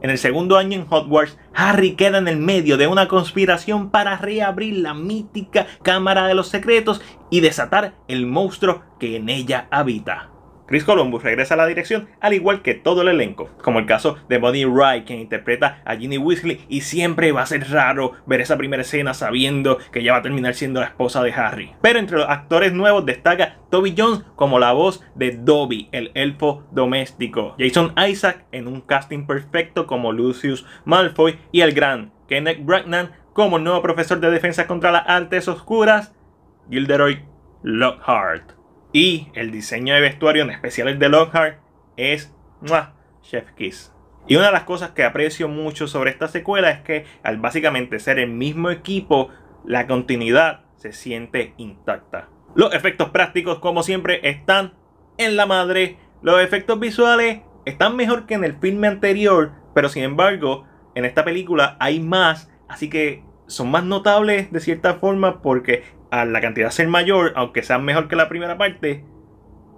En el segundo año en Hogwarts, Harry queda en el medio de una conspiración para reabrir la mítica Cámara de los Secretos y desatar el monstruo que en ella habita. Chris Columbus regresa a la dirección, al igual que todo el elenco, como el caso de Bonnie Wright, quien interpreta a Ginny Weasley, y siempre va a ser raro ver esa primera escena sabiendo que ya va a terminar siendo la esposa de Harry. Pero entre los actores nuevos destaca Toby Jones como la voz de Dobby, el elfo doméstico, Jason Isaac en un casting perfecto como Lucius Malfoy y el gran Kenneth Branagh como nuevo profesor de defensa contra las artes oscuras, Gilderoy Lockhart. Y el diseño de vestuario, en especial el de Lockhart, es Chef Kiss. Y una de las cosas que aprecio mucho sobre esta secuela es que al básicamente ser el mismo equipo, la continuidad se siente intacta. Los efectos prácticos, como siempre, están en la madre. Los efectos visuales están mejor que en el filme anterior, pero sin embargo, en esta película hay más, así que son más notables de cierta forma porque a la cantidad ser mayor, aunque sean mejor que la primera parte,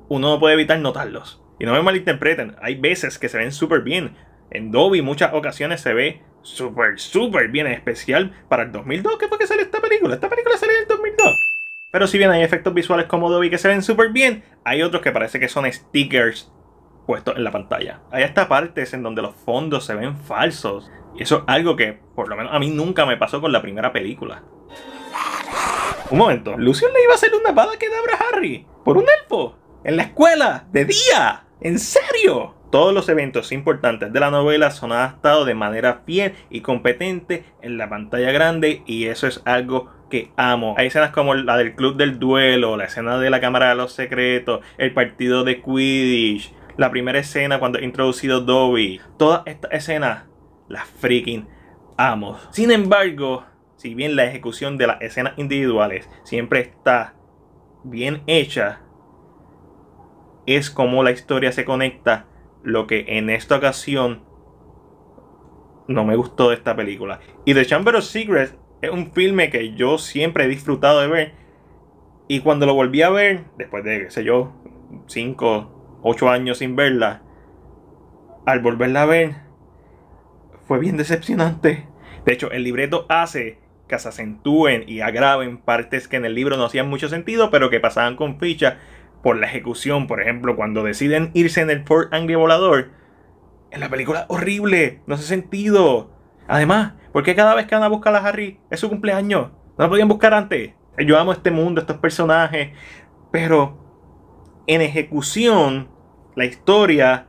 uno no puede evitar notarlos. Y no me malinterpreten, hay veces que se ven súper bien. En Dobby muchas ocasiones se ve súper, súper bien, en especial para el 2002, que fue que salió esta película. Esta película salió en el 2002. Pero si bien hay efectos visuales como Dobby que se ven súper bien, hay otros que parece que son stickers puestos en la pantalla. Hay hasta partes en donde los fondos se ven falsos. Y eso es algo que, por lo menos a mí nunca me pasó con la primera película. Un momento. Lucio le iba a hacer una bada que da a Harry. Por un elfo. En la escuela. De día. ¿En serio? Todos los eventos importantes de la novela son adaptados de manera fiel y competente en la pantalla grande y eso es algo que amo. Hay escenas como la del club del duelo, la escena de la cámara de los secretos, el partido de Quidditch, la primera escena cuando es introducido Dobby. Todas estas escenas las freaking amo. Sin embargo, si bien la ejecución de las escenas individuales siempre está bien hecha, es como la historia se conecta, lo que en esta ocasión no me gustó de esta película. Y The Chamber of Secrets es un filme que yo siempre he disfrutado de ver. Y cuando lo volví a ver, después de, qué sé yo, 5, 8 años sin verla, al volverla a ver, fue bien decepcionante. De hecho, el libreto hace se acentúen y agraven partes que en el libro no hacían mucho sentido, pero que pasaban con ficha por la ejecución. Por ejemplo, cuando deciden irse en el Ford Angry Volador, en la película horrible, no hace sentido. Además, ¿por qué cada vez que van a buscar a Harry es su cumpleaños? No la podían buscar antes. Yo amo este mundo, estos personajes, pero en ejecución, la historia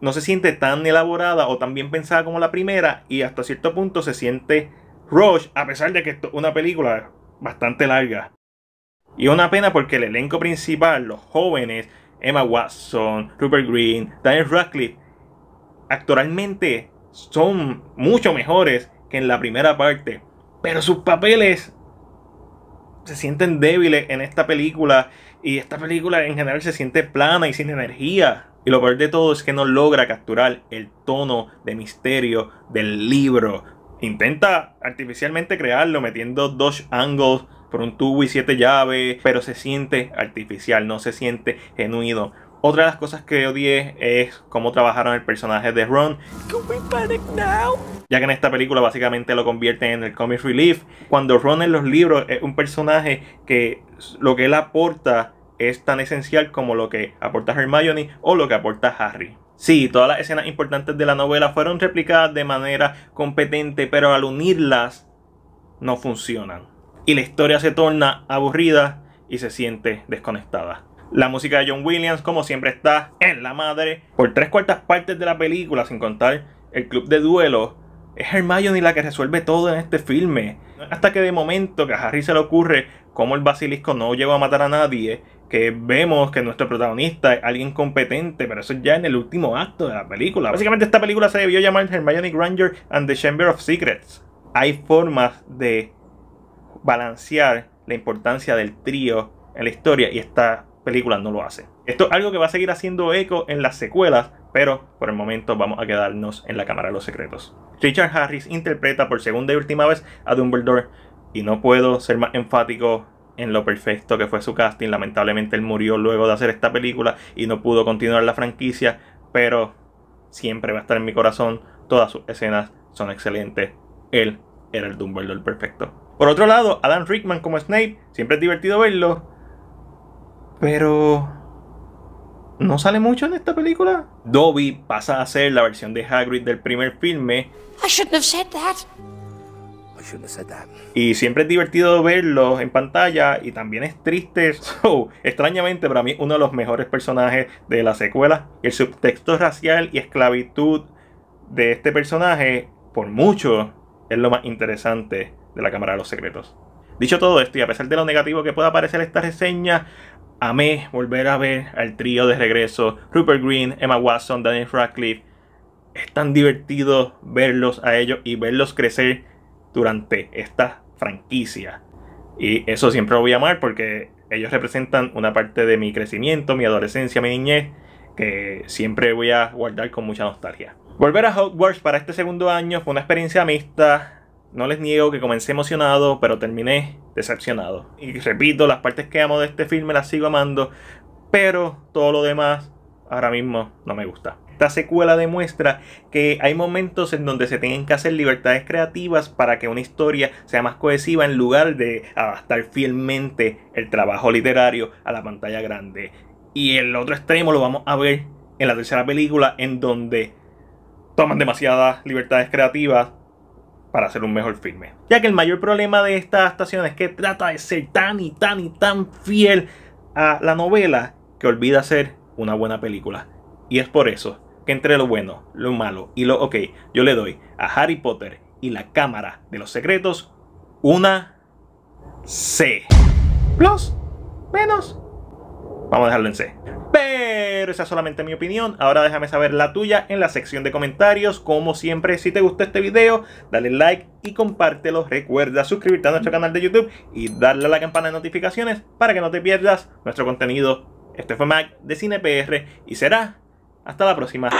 no se siente tan elaborada o tan bien pensada como la primera y hasta cierto punto se siente Rush, a pesar de que es una película bastante larga. Y una pena porque el elenco principal, los jóvenes, Emma Watson, Rupert Green, Daniel Radcliffe, actualmente son mucho mejores que en la primera parte. Pero sus papeles se sienten débiles en esta película. Y esta película en general se siente plana y sin energía. Y lo peor de todo es que no logra capturar el tono de misterio del libro intenta artificialmente crearlo metiendo dos angles por un tubo y siete llaves, pero se siente artificial, no se siente genuino. Otra de las cosas que odié es cómo trabajaron el personaje de Ron. Ya que en esta película básicamente lo convierten en el comic relief. Cuando Ron en los libros es un personaje que lo que él aporta es tan esencial como lo que aporta Hermione o lo que aporta Harry. Sí, todas las escenas importantes de la novela fueron replicadas de manera competente, pero al unirlas no funcionan. Y la historia se torna aburrida y se siente desconectada. La música de John Williams, como siempre, está en la madre. Por tres cuartas partes de la película, sin contar el club de duelo, es Hermione la que resuelve todo en este filme. Hasta que de momento que a Harry se le ocurre cómo el basilisco no llegó a matar a nadie que vemos que nuestro protagonista es alguien competente, pero eso ya en el último acto de la película. Básicamente esta película se debió llamar Hermione Granger and the Chamber of Secrets. Hay formas de balancear la importancia del trío en la historia y esta película no lo hace. Esto es algo que va a seguir haciendo eco en las secuelas, pero por el momento vamos a quedarnos en la Cámara de los Secretos. Richard Harris interpreta por segunda y última vez a Dumbledore y no puedo ser más enfático en lo perfecto que fue su casting. Lamentablemente él murió luego de hacer esta película y no pudo continuar la franquicia, pero siempre va a estar en mi corazón. Todas sus escenas son excelentes. Él era el Dumbledore perfecto. Por otro lado, Adam Rickman como Snape, siempre es divertido verlo, pero no sale mucho en esta película. Dobby pasa a ser la versión de Hagrid del primer filme. I shouldn't have said that. Y siempre es divertido verlos en pantalla y también es triste. So, extrañamente, para mí, uno de los mejores personajes de la secuela. El subtexto racial y esclavitud de este personaje, por mucho, es lo más interesante de la Cámara de los Secretos. Dicho todo esto, y a pesar de lo negativo que pueda parecer esta reseña, amé volver a ver al trío de regreso: Rupert Green, Emma Watson, Daniel Radcliffe. Es tan divertido verlos a ellos y verlos crecer durante esta franquicia. Y eso siempre lo voy a amar porque ellos representan una parte de mi crecimiento, mi adolescencia, mi niñez, que siempre voy a guardar con mucha nostalgia. Volver a Hogwarts para este segundo año fue una experiencia mixta. No les niego que comencé emocionado, pero terminé decepcionado. Y repito, las partes que amo de este filme las sigo amando, pero todo lo demás ahora mismo no me gusta esta secuela demuestra que hay momentos en donde se tienen que hacer libertades creativas para que una historia sea más cohesiva en lugar de adaptar ah, fielmente el trabajo literario a la pantalla grande. Y el otro extremo lo vamos a ver en la tercera película en donde toman demasiadas libertades creativas para hacer un mejor filme. Ya que el mayor problema de esta adaptación es que trata de ser tan y tan y tan fiel a la novela que olvida ser una buena película. Y es por eso entre lo bueno, lo malo y lo ok, yo le doy a Harry Potter y la Cámara de los Secretos una C. Plus, menos. Vamos a dejarlo en C. Pero esa es solamente mi opinión. Ahora déjame saber la tuya en la sección de comentarios. Como siempre, si te gustó este video, dale like y compártelo. Recuerda suscribirte a nuestro canal de YouTube y darle a la campana de notificaciones para que no te pierdas nuestro contenido. Este fue Mac de CinePR y será hasta la próxima.